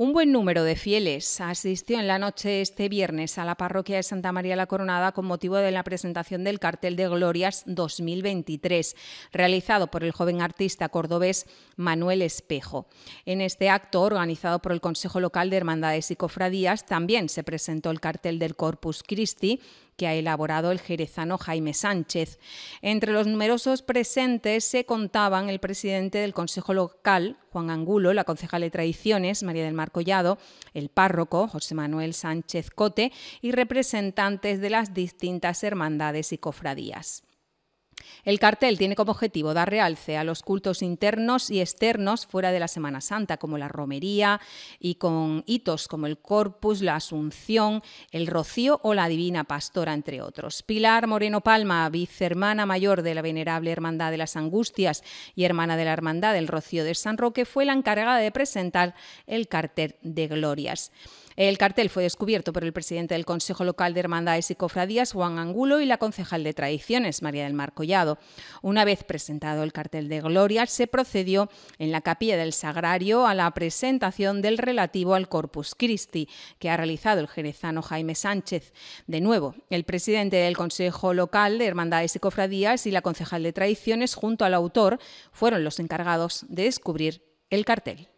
Un buen número de fieles asistió en la noche este viernes a la parroquia de Santa María la Coronada con motivo de la presentación del cartel de Glorias 2023, realizado por el joven artista cordobés Manuel Espejo. En este acto, organizado por el Consejo Local de Hermandades y Cofradías, también se presentó el cartel del Corpus Christi que ha elaborado el jerezano Jaime Sánchez. Entre los numerosos presentes se contaban el presidente del Consejo Local, Juan Angulo, la concejal de Tradiciones, María del Mar Collado, el párroco, José Manuel Sánchez Cote, y representantes de las distintas hermandades y cofradías. El cartel tiene como objetivo dar realce a los cultos internos y externos fuera de la Semana Santa, como la romería y con hitos como el Corpus, la Asunción, el Rocío o la Divina Pastora, entre otros. Pilar Moreno Palma, vicehermana mayor de la Venerable Hermandad de las Angustias y hermana de la Hermandad del Rocío de San Roque, fue la encargada de presentar el cartel de glorias. El cartel fue descubierto por el presidente del Consejo Local de Hermandades y Cofradías, Juan Angulo, y la concejal de Tradiciones, María del Mar Collado. Una vez presentado el cartel de Gloria, se procedió en la capilla del Sagrario a la presentación del relativo al Corpus Christi, que ha realizado el jerezano Jaime Sánchez. De nuevo, el presidente del Consejo Local de Hermandades y Cofradías y la concejal de Tradiciones, junto al autor, fueron los encargados de descubrir el cartel.